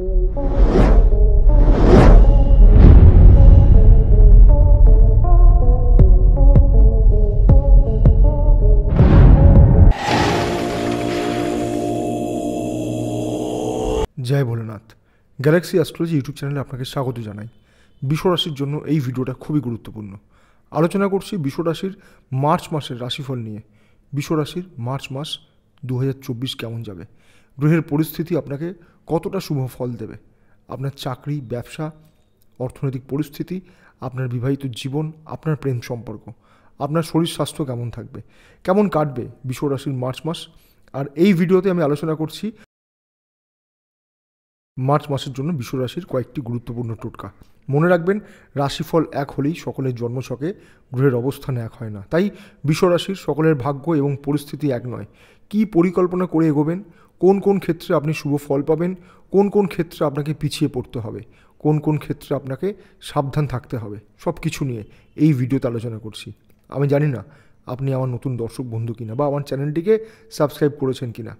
জয় Bholenath galaxy astrology YouTube চ্যানেলে আপনাকে স্বাগত জানাই বিশ্বরাশির জন্য এই ভিডিওটা খুবই গুরুত্বপূর্ণ আলোচনা করছি বিশ্বরাশির মার্চ মাসের রাশিফল নিয়ে বিশ্বরাশির মার্চ মাস দু কেমন যাবে গ্রহের পরিস্থিতি আপনাকে কতটা শুভ ফল দেবে আপনার চাকরি ব্যবসা অর্থনৈতিক পরিস্থিতি আপনার বিবাহিত জীবন আপনার প্রেম সম্পর্ক আপনার শরীর স্বাস্থ্য কেমন থাকবে কেমন কাটবে বিশ্বরাশির মার্চ মাস আর এই ভিডিওতে আমি আলোচনা করছি মার্চ মাসের জন্য বিশ্বরাশির কয়েকটি গুরুত্বপূর্ণ টোটকা মনে রাখবেন রাশিফল এক হলেই সকলের জন্মছকে গ্রহের অবস্থান এক হয় না তাই বিশ্বরাশির সকলের ভাগ্য এবং পরিস্থিতি এক নয় কি পরিকল্পনা করে এগোবেন কোন কোন ক্ষেত্রে আপনি শুভ ফল পাবেন কোন কোন ক্ষেত্রে আপনাকে পিছিয়ে পড়তে হবে কোন কোন ক্ষেত্রে আপনাকে সাবধান থাকতে হবে সব কিছু নিয়ে এই ভিডিওতে আলোচনা করছি আমি জানি না আপনি আমার নতুন দর্শক বন্ধু কিনা বা আমার চ্যানেলটিকে সাবস্ক্রাইব করেছেন কিনা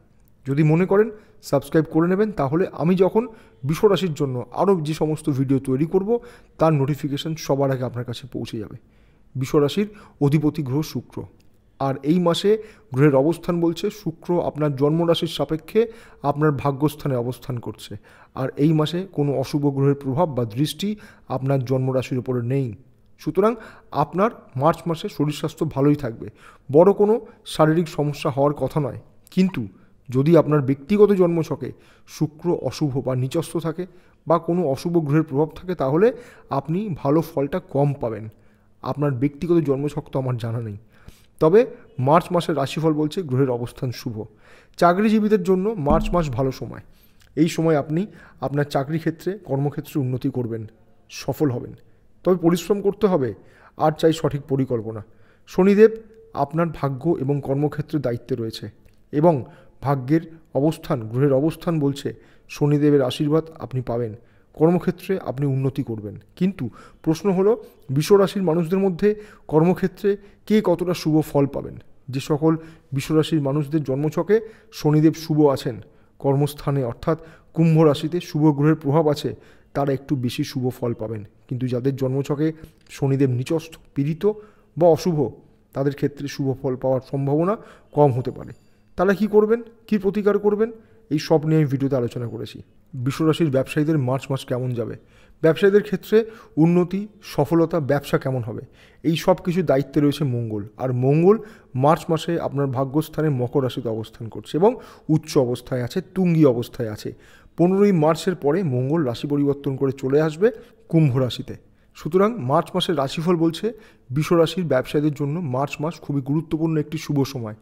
যদি মনে করেন সাবস্ক্রাইব করে নেবেন তাহলে আমি যখন বিশ্বরাশির জন্য আরও যে সমস্ত ভিডিও তৈরি করব তার নোটিফিকেশান সবার আগে আপনার কাছে পৌঁছে যাবে বিশ্বরাশির অধিপতি গ্রহ শুক্র আর এই মাসে গ্রহের অবস্থান বলছে শুক্র আপনার জন্মরাশির সাপেক্ষে আপনার ভাগ্যস্থানে অবস্থান করছে আর এই মাসে কোনো অশুভ গ্রহের প্রভাব বা দৃষ্টি আপনার জন্মরাশির উপরে নেই সুতরাং আপনার মার্চ মাসে শরীর স্বাস্থ্য ভালোই থাকবে বড় কোনো শারীরিক সমস্যা হওয়ার কথা নয় কিন্তু যদি আপনার ব্যক্তিগত জন্মছকে শুক্র অশুভ বা নিচস্থ থাকে বা কোনো অশুভ গ্রহের প্রভাব থাকে তাহলে আপনি ভালো ফলটা কম পাবেন আপনার ব্যক্তিগত জন্মছক তো আমার জানা নেই তবে মার্চ মাসের রাশিফল বলছে গ্রহের অবস্থান শুভ চাকরিজীবীদের জন্য মার্চ মাস ভালো সময় এই সময় আপনি আপনার চাকরি ক্ষেত্রে কর্মক্ষেত্রে উন্নতি করবেন সফল হবেন তবে পরিশ্রম করতে হবে আর চাই সঠিক পরিকল্পনা শনিদেব আপনার ভাগ্য এবং কর্মক্ষেত্রে দায়িত্বে রয়েছে এবং ভাগ্যের অবস্থান গ্রহের অবস্থান বলছে শনিদেবের আশীর্বাদ আপনি পাবেন কর্মক্ষেত্রে আপনি উন্নতি করবেন কিন্তু প্রশ্ন হলো বিশ্বরাশির মানুষদের মধ্যে কর্মক্ষেত্রে কে কতটা শুভ ফল পাবেন যে সকল বিশ্বরাশির মানুষদের জন্মছকে শনিদেব শুভ আছেন কর্মস্থানে অর্থাৎ কুম্ভ রাশিতে শুভ গ্রহের প্রভাব আছে তারা একটু বেশি শুভ ফল পাবেন কিন্তু যাদের জন্মছকে শনিদেব নিচস্থ পীড়িত বা অশুভ তাদের ক্ষেত্রে শুভ ফল পাওয়ার সম্ভাবনা কম হতে পারে তারা কি করবেন কি প্রতিকার করবেন এই সব নিয়ে আমি ভিডিওতে আলোচনা করেছি বিশ্বরাশির ব্যবসায়ীদের মার্চ মাস কেমন যাবে ব্যবসায়ীদের ক্ষেত্রে উন্নতি সফলতা ব্যবসা কেমন হবে এই সব কিছু দায়িত্বে রয়েছে মঙ্গল আর মঙ্গল মার্চ মাসে আপনার ভাগ্যস্থানে মকর রাশিতে অবস্থান করছে এবং উচ্চ অবস্থায় আছে তুঙ্গি অবস্থায় আছে পনেরোই মার্চের পরে মঙ্গল রাশি পরিবর্তন করে চলে আসবে কুম্ভ রাশিতে সুতরাং মার্চ মাসের রাশিফল বলছে বিশ্বরাশির ব্যবসায়ীদের জন্য মার্চ মাস খুবই গুরুত্বপূর্ণ একটি শুভ সময়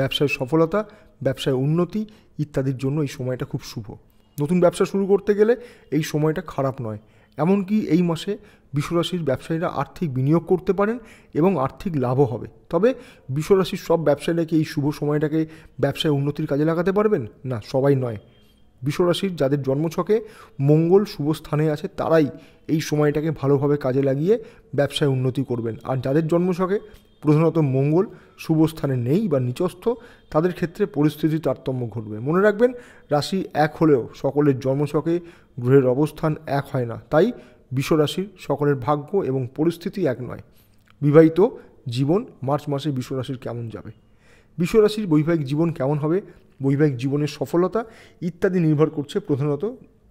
ব্যবসায় সফলতা ব্যবসায় উন্নতি ইত্যাদির জন্য এই সময়টা খুব শুভ নতুন ব্যবসা শুরু করতে গেলে এই সময়টা খারাপ নয় এমনকি এই মাসে বিশ্বরাশির ব্যবসায়ীরা আর্থিক বিনিয়োগ করতে পারেন এবং আর্থিক লাভও হবে তবে বিশ্বরাশির সব ব্যবসায়ীরা কি এই শুভ সময়টাকে ব্যবসায় উন্নতির কাজে লাগাতে পারবেন না সবাই নয় বিশ্বরাশির যাদের জন্মছকে মঙ্গল শুভ স্থানে আছে তারাই এই সময়টাকে ভালোভাবে কাজে লাগিয়ে ব্যবসায় উন্নতি করবেন আর যাদের জন্মছকে প্রধানত মঙ্গল শুভস্থানে নেই বা নিচস্থ তাদের ক্ষেত্রে পরিস্থিতি তারতম্য ঘটবে মনে রাখবেন রাশি এক হলেও সকলের জন্মশকে গ্রহের অবস্থান এক হয় না তাই বিশ্বরাশির সকলের ভাগ্য এবং পরিস্থিতি এক নয় বিবাহিত জীবন মার্চ মাসে বিশ্বরাশির কেমন যাবে বিশ্বরাশির বৈবাহিক জীবন কেমন হবে বৈবাহিক জীবনের সফলতা ইত্যাদি নির্ভর করছে প্রধানত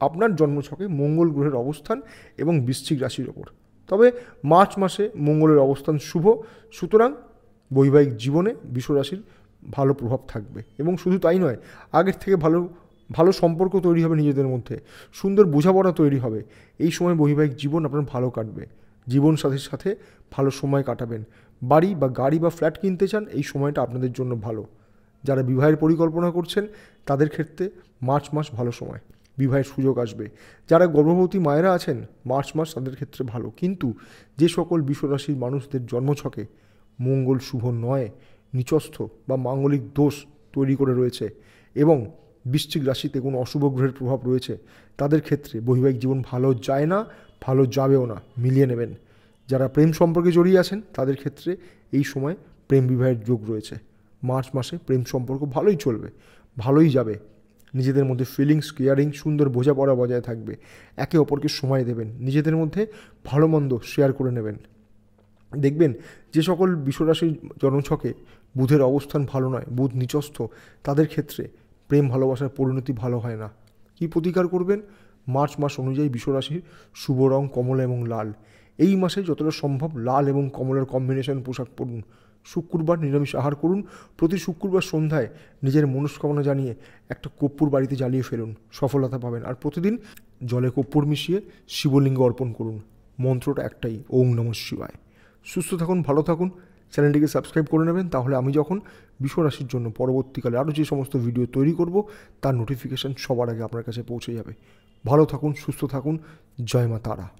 আপনার জন্মছকে মঙ্গল গ্রহের অবস্থান এবং বৃশ্চিক রাশির ওপর তবে মার্চ মাসে মঙ্গলের অবস্থান শুভ সুতরাং বৈবাহিক জীবনে বিশ্বরাশির ভালো প্রভাব থাকবে এবং শুধু তাই নয় আগের থেকে ভালো ভালো সম্পর্ক তৈরি হবে নিজেদের মধ্যে সুন্দর বোঝাপড়া তৈরি হবে এই সময় বৈবাহিক জীবন আপনার ভালো কাটবে জীবন সাথীর সাথে ভালো সময় কাটাবেন বাড়ি বা গাড়ি বা ফ্ল্যাট কিনতে চান এই সময়টা আপনাদের জন্য ভালো যারা বিবাহের পরিকল্পনা করছেন তাদের ক্ষেত্রে মার্চ মাস ভালো সময় বিবাহের সুযোগ আসবে যারা গর্ভবতী মায়েরা আছেন মার্চ মাস তাদের ক্ষেত্রে ভালো কিন্তু যে সকল বিশ্বরাশির মানুষদের জন্মছকে মঙ্গল শুভ নয় নিচস্থ বা মাঙ্গলিক দোষ তৈরি করে রয়েছে এবং বৃশ্চিক রাশিতে কোনো অশুভ গ্রহের প্রভাব রয়েছে তাদের ক্ষেত্রে বৈবাহিক জীবন ভালো যায় না ভালো যাবেও না মিলিয়ে নেবেন যারা প্রেম সম্পর্কে জড়িয়ে আছেন তাদের ক্ষেত্রে এই সময় প্রেম বিবাহের যোগ রয়েছে মার্চ মাসে প্রেম সম্পর্ক ভালোই চলবে ভালোই যাবে নিজেদের মধ্যে ফিলিংস কেয়ারিং সুন্দর বোঝাপড়া বজায় থাকবে একে অপরকে সময় দেবেন নিজেদের মধ্যে ভালো মন্দ শেয়ার করে নেবেন দেখবেন যে সকল বিশ্বরাশির জনছকে বুধের অবস্থান ভালো নয় বুধ নিচস্থ তাদের ক্ষেত্রে প্রেম ভালোবাসার পরিণতি ভালো হয় না কি প্রতিকার করবেন মার্চ মাস অনুযায়ী বিশ্বরাশির শুভ রং কমলা এবং লাল এই মাসে যতটা সম্ভব লাল এবং কমলার কম্বিনেশন পোশাক পরুন শুক্রবার নিরামিষ আহার করুন প্রতি শুক্রবার সন্ধ্যায় নিজের মনস্কামনা জানিয়ে একটা কর্পূর বাড়িতে জ্বালিয়ে ফেলুন সফলতা পাবেন আর প্রতিদিন জলে কপ্পুর মিশিয়ে শিবলিঙ্গ অর্পণ করুন মন্ত্রটা একটাই ওং নম শিবায় সুস্থ থাকুন ভালো থাকুন চ্যানেলটিকে সাবস্ক্রাইব করে নেবেন তাহলে আমি যখন বিশ্বরাশির জন্য পরবর্তীকালে আরও যে সমস্ত ভিডিও তৈরি করব তার নোটিফিকেশান সবার আগে আপনার কাছে পৌঁছে যাবে ভালো থাকুন সুস্থ থাকুন জয় মা তারা